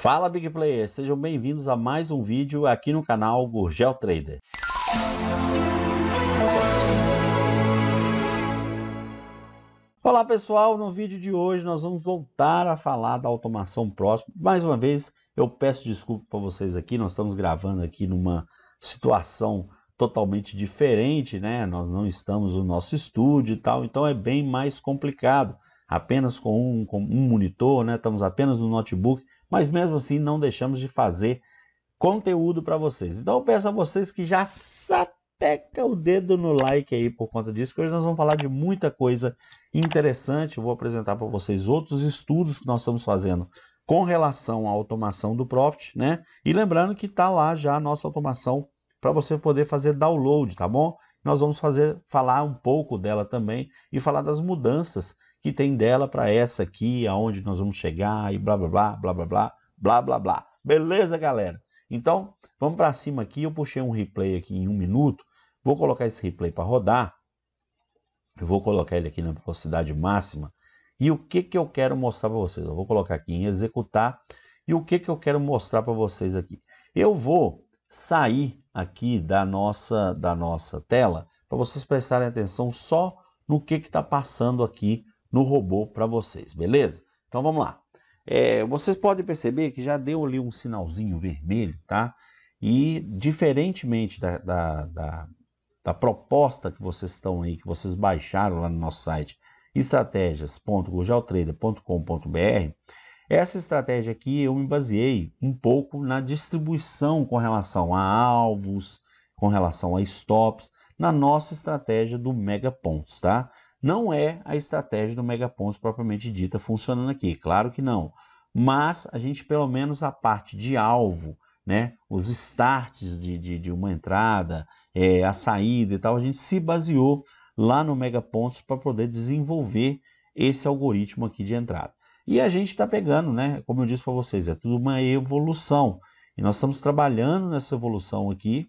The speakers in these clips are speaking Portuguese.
Fala Big Player, sejam bem-vindos a mais um vídeo aqui no canal Gurgel Trader. Olá pessoal, no vídeo de hoje nós vamos voltar a falar da automação próxima. Mais uma vez, eu peço desculpa para vocês aqui, nós estamos gravando aqui numa situação totalmente diferente, né? Nós não estamos no nosso estúdio e tal, então é bem mais complicado. Apenas com um, com um monitor, né? Estamos apenas no notebook, mas mesmo assim não deixamos de fazer conteúdo para vocês. Então eu peço a vocês que já sapeca o dedo no like aí por conta disso, que hoje nós vamos falar de muita coisa interessante. Eu vou apresentar para vocês outros estudos que nós estamos fazendo com relação à automação do Profit, né? E lembrando que está lá já a nossa automação para você poder fazer download, tá bom? Nós vamos fazer falar um pouco dela também e falar das mudanças que tem dela para essa aqui, aonde nós vamos chegar e blá blá blá blá blá blá blá blá blá. Beleza, galera? Então, vamos para cima aqui. Eu puxei um replay aqui em um minuto. Vou colocar esse replay para rodar. Eu vou colocar ele aqui na velocidade máxima. E o que, que eu quero mostrar para vocês? Eu vou colocar aqui em executar. E o que, que eu quero mostrar para vocês aqui? Eu vou sair aqui da nossa, da nossa tela para vocês prestarem atenção só no que está passando aqui no robô para vocês, beleza? Então vamos lá. É, vocês podem perceber que já deu ali um sinalzinho vermelho, tá? E diferentemente da, da, da, da proposta que vocês estão aí, que vocês baixaram lá no nosso site, estratégias.gurgeltrader.com.br, essa estratégia aqui eu me baseei um pouco na distribuição com relação a alvos, com relação a stops, na nossa estratégia do Mega Pontos, tá? Não é a estratégia do Megapons propriamente dita funcionando aqui, claro que não. Mas a gente, pelo menos a parte de alvo, né, os starts de, de, de uma entrada, é, a saída e tal, a gente se baseou lá no Megapontos para poder desenvolver esse algoritmo aqui de entrada. E a gente está pegando, né, como eu disse para vocês, é tudo uma evolução. E nós estamos trabalhando nessa evolução aqui,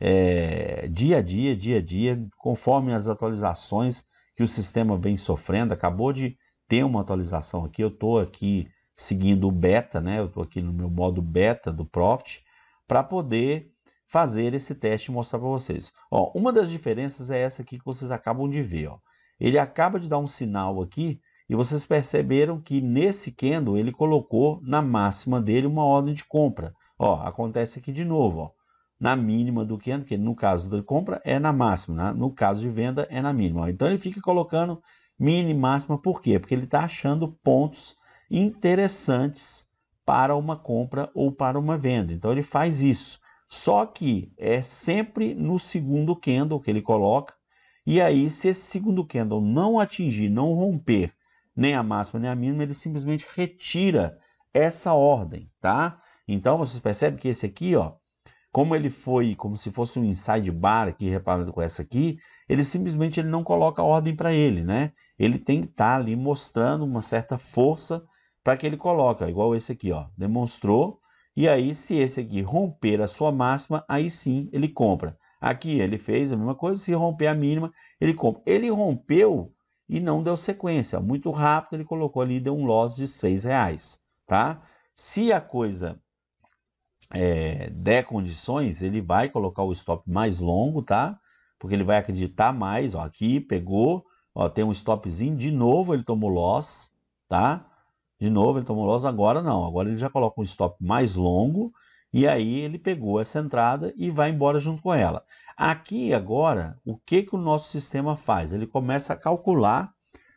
é, dia a dia, dia a dia, conforme as atualizações que o sistema vem sofrendo. Acabou de ter uma atualização aqui, eu estou aqui seguindo o beta, né? Eu estou aqui no meu modo beta do Profit para poder fazer esse teste e mostrar para vocês. Ó, uma das diferenças é essa aqui que vocês acabam de ver. Ó. Ele acaba de dar um sinal aqui e vocês perceberam que nesse candle ele colocou na máxima dele uma ordem de compra. Ó, acontece aqui de novo. Ó na mínima do que no caso de compra é na máxima, né? no caso de venda é na mínima. Então ele fica colocando e máxima, por quê? Porque ele está achando pontos interessantes para uma compra ou para uma venda. Então ele faz isso. Só que é sempre no segundo candle que ele coloca. E aí, se esse segundo candle não atingir, não romper nem a máxima nem a mínima, ele simplesmente retira essa ordem, tá? Então vocês percebem que esse aqui, ó, como ele foi como se fosse um inside bar aqui, reparando com essa aqui, ele simplesmente ele não coloca ordem para ele, né? Ele tem que estar tá ali mostrando uma certa força para que ele coloque. igual esse aqui, ó, demonstrou. E aí, se esse aqui romper a sua máxima, aí sim ele compra. Aqui ele fez a mesma coisa, se romper a mínima, ele compra. Ele rompeu e não deu sequência. Muito rápido ele colocou ali, deu um loss de 6 reais, tá? Se a coisa é, der condições, ele vai colocar o stop mais longo, tá? Porque ele vai acreditar mais, ó, aqui pegou, ó, tem um stopzinho, de novo ele tomou loss, tá? De novo ele tomou loss, agora não, agora ele já coloca um stop mais longo, e aí ele pegou essa entrada e vai embora junto com ela. Aqui agora, o que, que o nosso sistema faz? Ele começa a calcular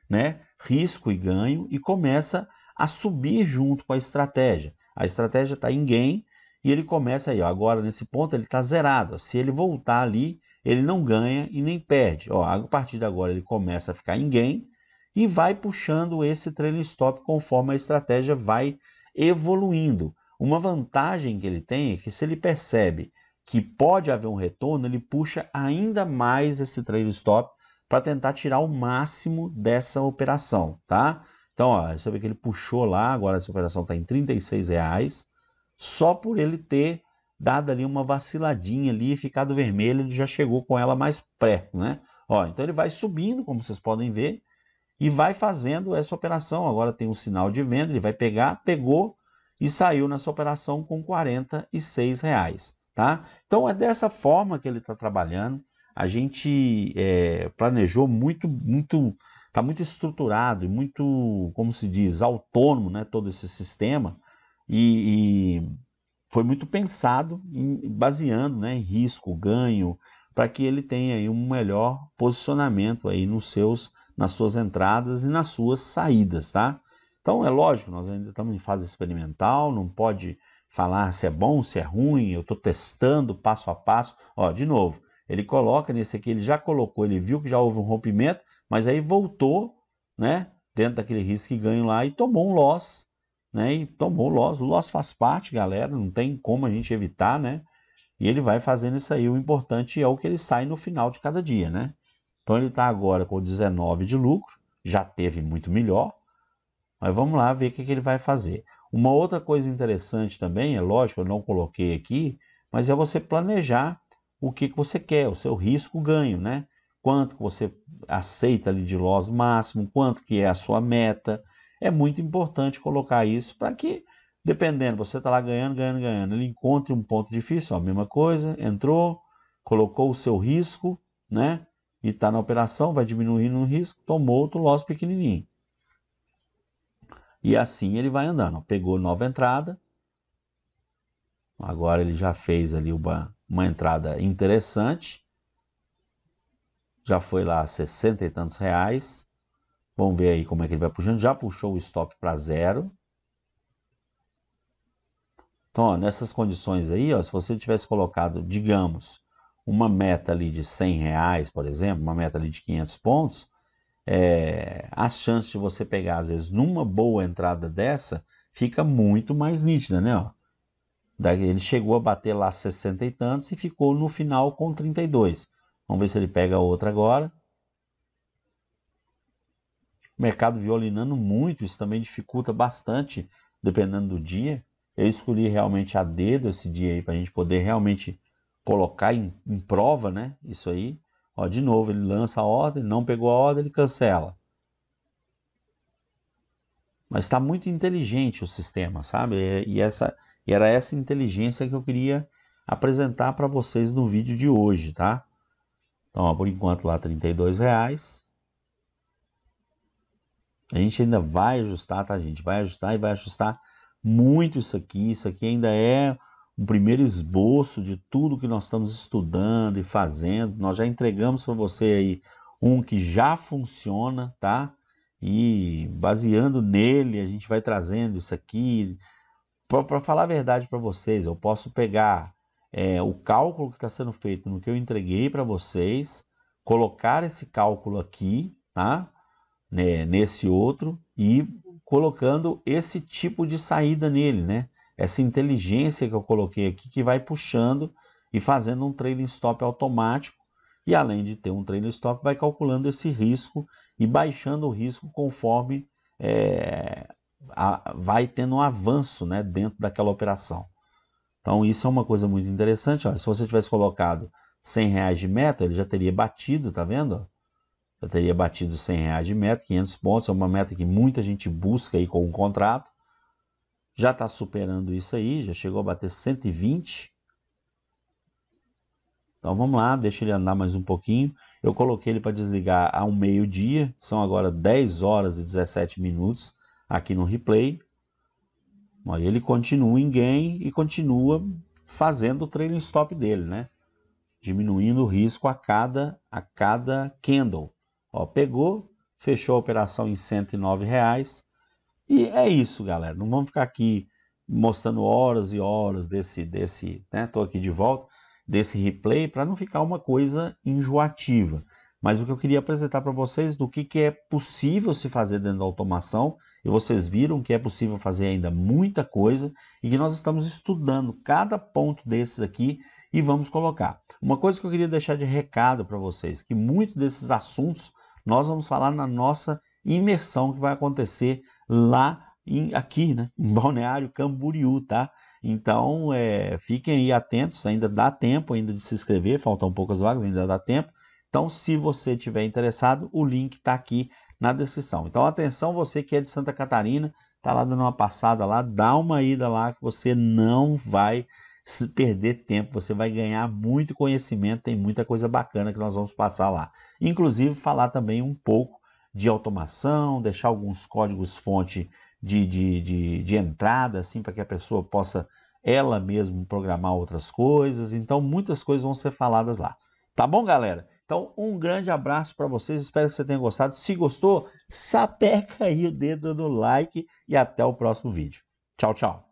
né, risco e ganho e começa a subir junto com a estratégia. A estratégia está em gain, e ele começa aí, ó, agora nesse ponto ele está zerado. Ó, se ele voltar ali, ele não ganha e nem perde. Ó, a partir de agora ele começa a ficar em gain e vai puxando esse trailing stop conforme a estratégia vai evoluindo. Uma vantagem que ele tem é que se ele percebe que pode haver um retorno, ele puxa ainda mais esse trailing stop para tentar tirar o máximo dessa operação, tá? Então, ó, você vê que ele puxou lá, agora essa operação está em R$36,00 só por ele ter dado ali uma vaciladinha ali, ficado vermelho, ele já chegou com ela mais pré, né? Ó, então ele vai subindo, como vocês podem ver, e vai fazendo essa operação. Agora tem um sinal de venda, ele vai pegar, pegou e saiu nessa operação com R$ reais, tá? Então é dessa forma que ele está trabalhando. A gente é, planejou muito, muito, está muito estruturado e muito, como se diz, autônomo, né? Todo esse sistema e, e foi muito pensado, em, baseando né, em risco, ganho, para que ele tenha aí um melhor posicionamento aí nos seus, nas suas entradas e nas suas saídas, tá? Então é lógico, nós ainda estamos em fase experimental, não pode falar se é bom, se é ruim, eu estou testando passo a passo. Ó, de novo, ele coloca nesse aqui, ele já colocou, ele viu que já houve um rompimento, mas aí voltou, né, dentro daquele risco que ganho lá e tomou um loss né? E tomou o loss. O loss faz parte, galera, não tem como a gente evitar, né? E ele vai fazendo isso aí. O importante é o que ele sai no final de cada dia, né? Então ele está agora com 19 de lucro, já teve muito melhor. Mas vamos lá ver o que, que ele vai fazer. Uma outra coisa interessante também, é lógico, eu não coloquei aqui, mas é você planejar o que, que você quer, o seu risco-ganho, né? Quanto que você aceita ali de loss máximo, quanto que é a sua meta, é muito importante colocar isso para que, dependendo, você está lá ganhando, ganhando, ganhando, ele encontre um ponto difícil, ó, a mesma coisa, entrou, colocou o seu risco, né? E está na operação, vai diminuindo o risco, tomou outro loss pequenininho. E assim ele vai andando. Ó, pegou nova entrada. Agora ele já fez ali uma, uma entrada interessante. Já foi lá 60 e tantos reais Vamos ver aí como é que ele vai puxando. Já puxou o stop para zero. Então, ó, nessas condições aí, ó, se você tivesse colocado, digamos, uma meta ali de 100 reais, por exemplo, uma meta ali de 500 pontos, é, as chances de você pegar, às vezes, numa boa entrada dessa, fica muito mais nítida, né? Ó. Daí ele chegou a bater lá 60 e tantos e ficou no final com 32. Vamos ver se ele pega outra agora mercado violinando muito, isso também dificulta bastante, dependendo do dia. Eu escolhi realmente a dedo esse dia aí para a gente poder realmente colocar em, em, prova, né? Isso aí. Ó, de novo, ele lança a ordem, não pegou a ordem, ele cancela. Mas está muito inteligente o sistema, sabe? É, e, essa, e era essa inteligência que eu queria apresentar para vocês no vídeo de hoje, tá? Então, ó, por enquanto lá R$32,00. reais. A gente ainda vai ajustar, tá, gente? Vai ajustar e vai ajustar muito isso aqui. Isso aqui ainda é um primeiro esboço de tudo que nós estamos estudando e fazendo. Nós já entregamos para você aí um que já funciona, tá? E baseando nele, a gente vai trazendo isso aqui. Para falar a verdade para vocês, eu posso pegar é, o cálculo que está sendo feito no que eu entreguei para vocês, colocar esse cálculo aqui, tá? né, nesse outro e colocando esse tipo de saída nele, né? Essa inteligência que eu coloquei aqui que vai puxando e fazendo um trailing stop automático e além de ter um trailing stop vai calculando esse risco e baixando o risco conforme é, a, vai tendo um avanço né, dentro daquela operação. Então isso é uma coisa muito interessante. Ó. Se você tivesse colocado 100 reais de meta, ele já teria batido, tá vendo? já teria batido 100 reais de meta, 500 pontos, é uma meta que muita gente busca aí com um contrato, já está superando isso aí, já chegou a bater 120. Então vamos lá, deixa ele andar mais um pouquinho. Eu coloquei ele para desligar ao meio-dia, são agora 10 horas e 17 minutos aqui no replay. Aí ele continua em gain e continua fazendo o trailing stop dele, né? Diminuindo o risco a cada, a cada candle. Ó, pegou, fechou a operação em 109 reais. E é isso, galera. Não vamos ficar aqui mostrando horas e horas desse, desse, né? Tô aqui de volta desse replay para não ficar uma coisa enjoativa. Mas o que eu queria apresentar para vocês do que, que é possível se fazer dentro da automação, e vocês viram que é possível fazer ainda muita coisa, e que nós estamos estudando cada ponto desses aqui e vamos colocar. Uma coisa que eu queria deixar de recado para vocês, que muitos desses assuntos nós vamos falar na nossa imersão que vai acontecer lá em, aqui, né, em Balneário Camboriú, tá? Então, é, fiquem aí atentos, ainda dá tempo ainda de se inscrever, faltam poucas vagas, ainda dá tempo. Então, se você estiver interessado, o link está aqui na descrição. Então, atenção você que é de Santa Catarina, tá lá dando uma passada lá, dá uma ida lá que você não vai se perder tempo. Você vai ganhar muito conhecimento, tem muita coisa bacana que nós vamos passar lá. Inclusive, falar também um pouco de automação, deixar alguns códigos-fonte de, de, de, de, entrada, assim, para que a pessoa possa ela mesma programar outras coisas. Então, muitas coisas vão ser faladas lá. Tá bom, galera? Então, um grande abraço para vocês. Espero que você tenha gostado. Se gostou, sapeca aí o dedo no like e até o próximo vídeo. Tchau, tchau.